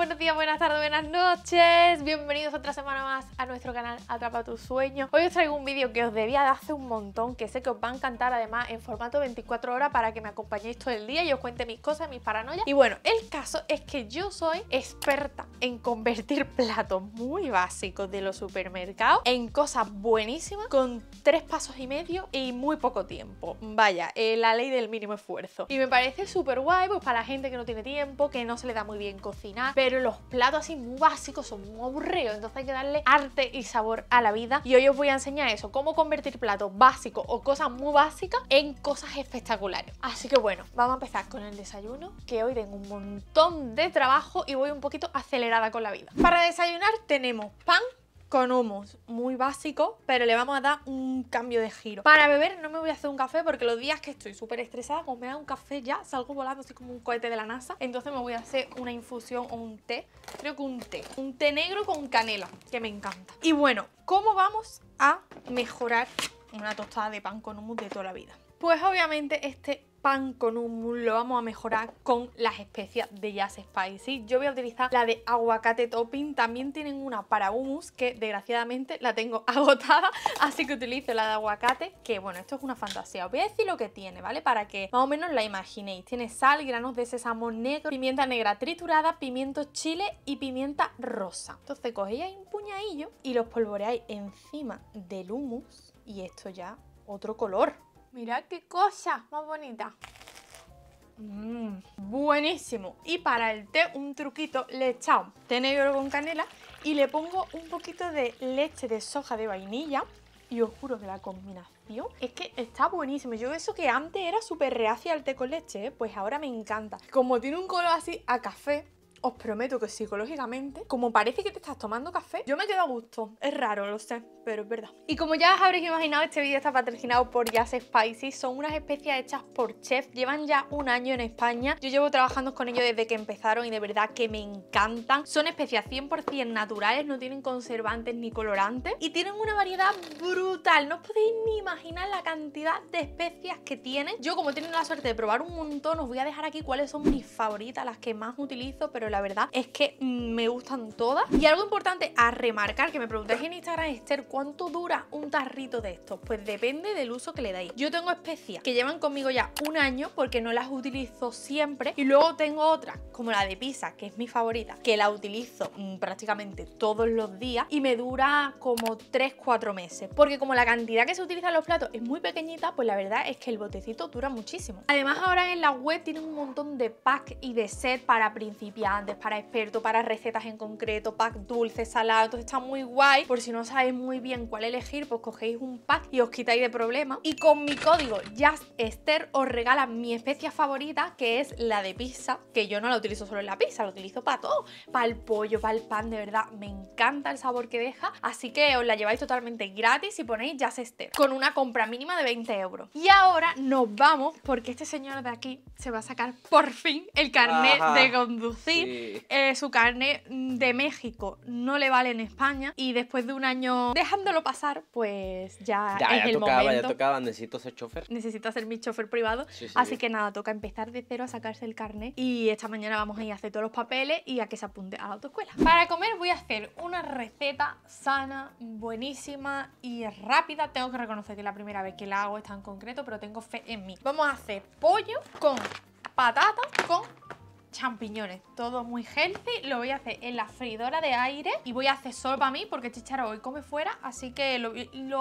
buenos días, buenas tardes, buenas noches. Bienvenidos otra semana más a nuestro canal Atrapa tu sueño. Hoy os traigo un vídeo que os debía de hace un montón, que sé que os va a encantar además en formato 24 horas para que me acompañéis todo el día y os cuente mis cosas, mis paranoias. Y bueno, el caso es que yo soy experta en convertir platos muy básicos de los supermercados en cosas buenísimas con tres pasos y medio y muy poco tiempo. Vaya, eh, la ley del mínimo esfuerzo. Y me parece súper guay pues para la gente que no tiene tiempo, que no se le da muy bien cocinar, pero los platos así muy básicos son muy aburridos, entonces hay que darle arte y sabor a la vida. Y hoy os voy a enseñar eso, cómo convertir platos básicos o cosas muy básicas en cosas espectaculares. Así que bueno, vamos a empezar con el desayuno, que hoy tengo un montón de trabajo y voy un poquito acelerada con la vida. Para desayunar tenemos pan, con humus, muy básico, pero le vamos a dar un cambio de giro. Para beber no me voy a hacer un café porque los días que estoy súper estresada, como pues me da un café ya, salgo volando así como un cohete de la NASA. Entonces me voy a hacer una infusión o un té, creo que un té. Un té negro con canela, que me encanta. Y bueno, ¿cómo vamos a mejorar una tostada de pan con humus de toda la vida? Pues obviamente este pan con hummus lo vamos a mejorar con las especias de Jazz Spicy. Yo voy a utilizar la de aguacate topping. También tienen una para hummus que desgraciadamente la tengo agotada, así que utilizo la de aguacate, que bueno, esto es una fantasía. Os voy a decir lo que tiene, ¿vale? Para que más o menos la imaginéis. Tiene sal, granos de sésamo negro, pimienta negra triturada, pimiento chile y pimienta rosa. Entonces cogéis un puñadillo y los polvoreáis encima del hummus y esto ya otro color. Mirad qué cosa más bonita. Mm, buenísimo. Y para el té, un truquito, le he echado con canela y le pongo un poquito de leche de soja de vainilla. Y os juro que la combinación es que está buenísimo. Yo eso que antes era súper reacia al té con leche, ¿eh? pues ahora me encanta. Como tiene un color así a café, os prometo que psicológicamente, como parece que te estás tomando café, yo me quedo a gusto. Es raro, lo sé, pero es verdad. Y como ya os habréis imaginado, este vídeo está patrocinado por Jazz Spicy. Son unas especias hechas por chef. Llevan ya un año en España. Yo llevo trabajando con ellos desde que empezaron y de verdad que me encantan. Son especias 100% naturales, no tienen conservantes ni colorantes y tienen una variedad brutal. No os podéis ni imaginar la cantidad de especias que tienen. Yo como he tenido la suerte de probar un montón, os voy a dejar aquí cuáles son mis favoritas, las que más utilizo, pero la verdad es que me gustan todas. Y algo importante a remarcar, que me preguntáis en Instagram, Esther, ¿cuánto dura un tarrito de estos? Pues depende del uso que le dais. Yo tengo especias que llevan conmigo ya un año porque no las utilizo siempre y luego tengo otras, como la de pizza, que es mi favorita, que la utilizo mm, prácticamente todos los días y me dura como 3-4 meses. Porque como la cantidad que se utiliza en los platos es muy pequeñita, pues la verdad es que el botecito dura muchísimo. Además ahora en la web tienen un montón de packs y de set para principiantes para expertos, para recetas en concreto, pack dulce, salado, está muy guay. Por si no sabéis muy bien cuál elegir, pues cogéis un pack y os quitáis de problema Y con mi código Esther, os regala mi especia favorita, que es la de pizza, que yo no la utilizo solo en la pizza, la utilizo para todo, para el pollo, para el pan, de verdad, me encanta el sabor que deja, así que os la lleváis totalmente gratis y ponéis JustEster, con una compra mínima de 20 euros. Y ahora nos vamos, porque este señor de aquí se va a sacar por fin el carnet de conducir. Eh, su carne de México no le vale en España y después de un año dejándolo pasar, pues ya, ya es el tocaba, momento. Ya tocaba, necesito ser chofer. Necesito ser mi chofer privado, así que nada, toca empezar de cero a sacarse el carne y esta mañana vamos a ir a hacer todos los papeles y a que se apunte a la autoescuela. Para comer voy a hacer una receta sana, buenísima y rápida. Tengo que reconocer que la primera vez que la hago es tan concreto, pero tengo fe en mí. Vamos a hacer pollo con patata con champiñones, todo muy healthy, lo voy a hacer en la freidora de aire y voy a hacer solo para mí porque Chicharo hoy come fuera, así que lo,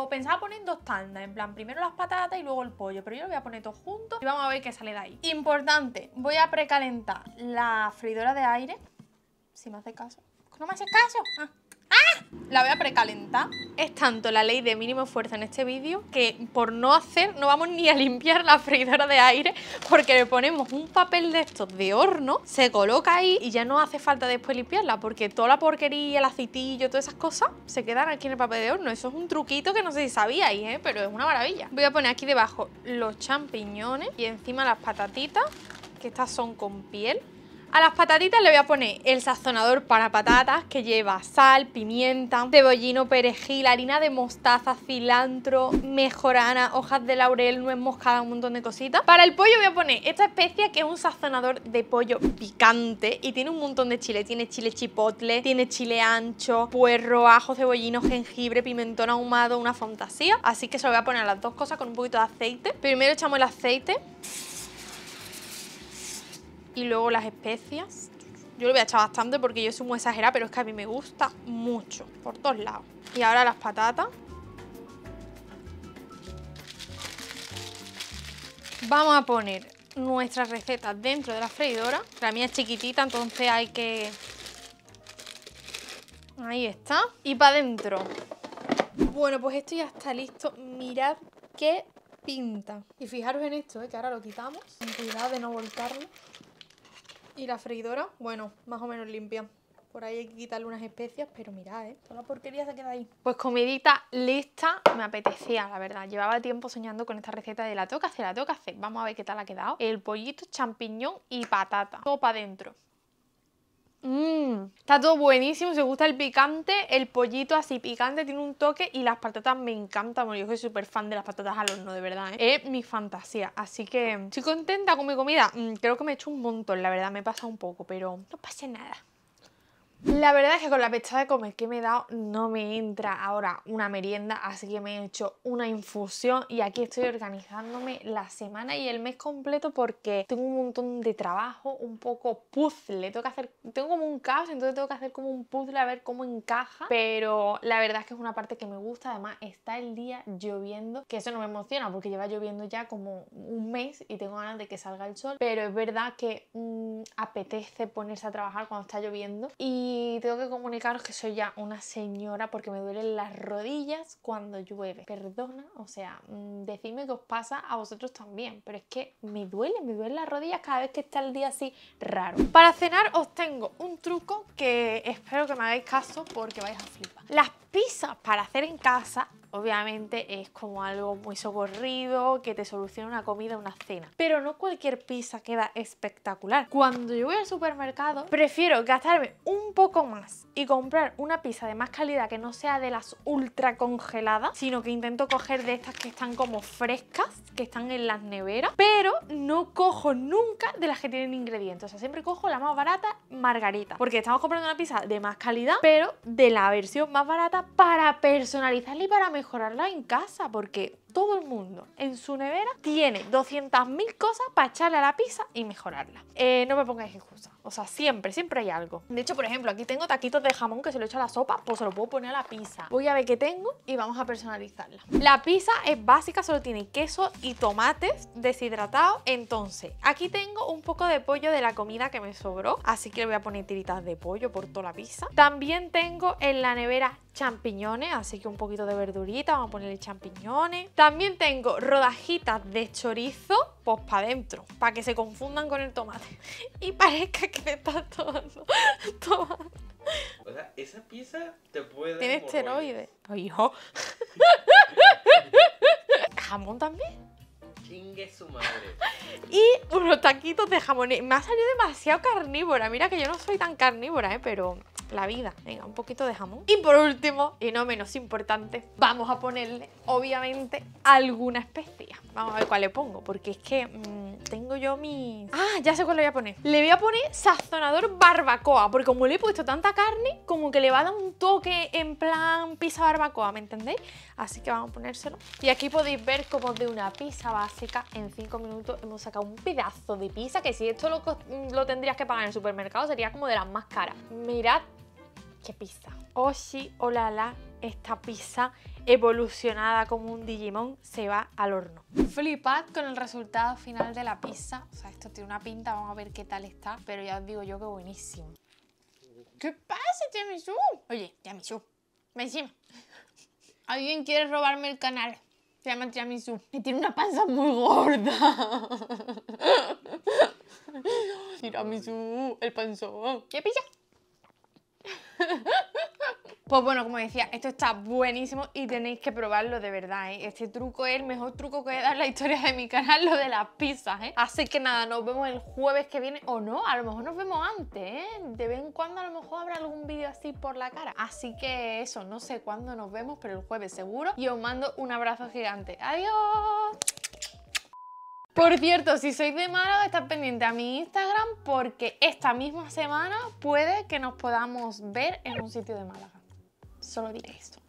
pensaba poner en dos tandas, en plan primero las patatas y luego el pollo, pero yo lo voy a poner todo junto y vamos a ver qué sale de ahí. Importante, voy a precalentar la freidora de aire, si me hace caso, no me hace caso, ah la voy a precalentar. Es tanto la ley de mínimo esfuerzo en este vídeo que por no hacer no vamos ni a limpiar la freidora de aire porque le ponemos un papel de estos de horno, se coloca ahí y ya no hace falta después limpiarla porque toda la porquería, el aceitillo, todas esas cosas se quedan aquí en el papel de horno. Eso es un truquito que no sé si sabíais, ¿eh? pero es una maravilla. Voy a poner aquí debajo los champiñones y encima las patatitas, que estas son con piel. A las patatitas le voy a poner el sazonador para patatas que lleva sal, pimienta, cebollino, perejil, harina de mostaza, cilantro, mejorana, hojas de laurel, nuez moscada, un montón de cositas. Para el pollo voy a poner esta especia que es un sazonador de pollo picante y tiene un montón de chile. Tiene chile chipotle, tiene chile ancho, puerro, ajo, cebollino, jengibre, pimentón ahumado, una fantasía. Así que se lo voy a poner a las dos cosas con un poquito de aceite. Primero echamos el aceite y luego las especias. Yo lo voy a echar bastante porque yo soy muy exagerada, pero es que a mí me gusta mucho, por todos lados. Y ahora las patatas. Vamos a poner nuestras recetas dentro de la freidora. La mía es chiquitita, entonces hay que... Ahí está. Y para adentro. Bueno, pues esto ya está listo. Mirad qué pinta. Y fijaros en esto, eh, que ahora lo quitamos. cuidado de no volcarlo. Y la freidora, bueno, más o menos limpia. Por ahí hay que quitarle unas especias, pero mirad, ¿eh? Toda la porquería se queda ahí. Pues comidita lista, me apetecía, la verdad. Llevaba tiempo soñando con esta receta de la toca, se la toca, hacer. Vamos a ver qué tal ha quedado. El pollito, champiñón y patata. Todo para adentro. Mmm, está todo buenísimo, se gusta el picante, el pollito así picante tiene un toque y las patatas me encantan, yo soy súper fan de las patatas al horno, de verdad, ¿eh? es mi fantasía, así que estoy contenta con mi comida, mm, creo que me he hecho un montón, la verdad, me pasa un poco, pero no pasa nada. La verdad es que con la pechada de comer que me he dado no me entra ahora una merienda, así que me he hecho una infusión y aquí estoy organizándome la semana y el mes completo porque tengo un montón de trabajo, un poco puzzle, tengo que hacer, tengo como un caos, entonces tengo que hacer como un puzzle a ver cómo encaja, pero la verdad es que es una parte que me gusta, además está el día lloviendo, que eso no me emociona porque lleva lloviendo ya como un mes y tengo ganas de que salga el sol, pero es verdad que mm, apetece ponerse a trabajar cuando está lloviendo y y tengo que comunicaros que soy ya una señora porque me duelen las rodillas cuando llueve. Perdona, o sea, mm, decidme que os pasa a vosotros también, pero es que me duele, me duelen las rodillas cada vez que está el día así raro. Para cenar os tengo un truco que espero que me hagáis caso porque vais a flipar. Las pizzas para hacer en casa Obviamente es como algo muy socorrido, que te soluciona una comida, una cena. Pero no cualquier pizza queda espectacular. Cuando yo voy al supermercado, prefiero gastarme un poco más y comprar una pizza de más calidad que no sea de las ultra congeladas, sino que intento coger de estas que están como frescas, que están en las neveras, pero no cojo nunca de las que tienen ingredientes. O sea, siempre cojo la más barata, margarita. Porque estamos comprando una pizza de más calidad, pero de la versión más barata para personalizarla y para mejorar mejorarla en casa porque todo el mundo en su nevera tiene 200.000 cosas para echarle a la pizza y mejorarla. Eh, no me pongáis excusa. O sea, siempre, siempre hay algo. De hecho, por ejemplo, aquí tengo taquitos de jamón que se lo hecho a la sopa, pues se lo puedo poner a la pizza. Voy a ver qué tengo y vamos a personalizarla. La pizza es básica, solo tiene queso y tomates deshidratados. Entonces, aquí tengo un poco de pollo de la comida que me sobró, así que le voy a poner tiritas de pollo por toda la pizza. También tengo en la nevera champiñones, así que un poquito de verdurita, vamos a ponerle champiñones. También tengo rodajitas de chorizo, pues para adentro, para que se confundan con el tomate y parezca que me estás tomando tomate. O sea, esa pieza te puede Tiene esteroides. Oh, hijo. Jamón también. Chingue su madre. Y unos taquitos de jamón. Me ha salido demasiado carnívora. Mira que yo no soy tan carnívora, ¿eh? pero la vida. Venga, un poquito de jamón. Y por último, y no menos importante, vamos a ponerle, obviamente, alguna especia. Vamos a ver cuál le pongo, porque es que mm, tengo yo mi... Ah, ya sé cuál le voy a poner. Le voy a poner sazonador barbacoa, porque como le he puesto tanta carne, como que le va a dar un toque en plan pizza barbacoa, ¿me entendéis? Así que vamos a ponérselo. Y aquí podéis ver como de una pizza básica, en 5 minutos hemos sacado un pedazo de pizza, que si esto lo, lo tendrías que pagar en el supermercado, sería como de las más caras. Mirad qué pizza. Oh sí, oh la esta pizza evolucionada como un Digimon se va al horno. Flipad con el resultado final de la pizza. O sea, esto tiene una pinta, vamos a ver qué tal está. Pero ya os digo yo que buenísimo. ¿Qué pasa, Tiramisu? Oye, Tiramisu. me encima. Alguien quiere robarme el canal. Se llama Tiramisu. Y tiene una panza muy gorda. Tiramisu, el panzón. ¿Qué pizza? Pues bueno, como decía, esto está buenísimo y tenéis que probarlo de verdad, ¿eh? Este truco es el mejor truco que he dado en la historia de mi canal, lo de las pizzas, ¿eh? Así que nada, nos vemos el jueves que viene, o no, a lo mejor nos vemos antes, ¿eh? De vez en cuando a lo mejor habrá algún vídeo así por la cara. Así que eso, no sé cuándo nos vemos, pero el jueves seguro. Y os mando un abrazo gigante. ¡Adiós! Por cierto, si sois de Málaga, estad pendiente a mi Instagram porque esta misma semana puede que nos podamos ver en un sitio de Málaga. Solo diré esto.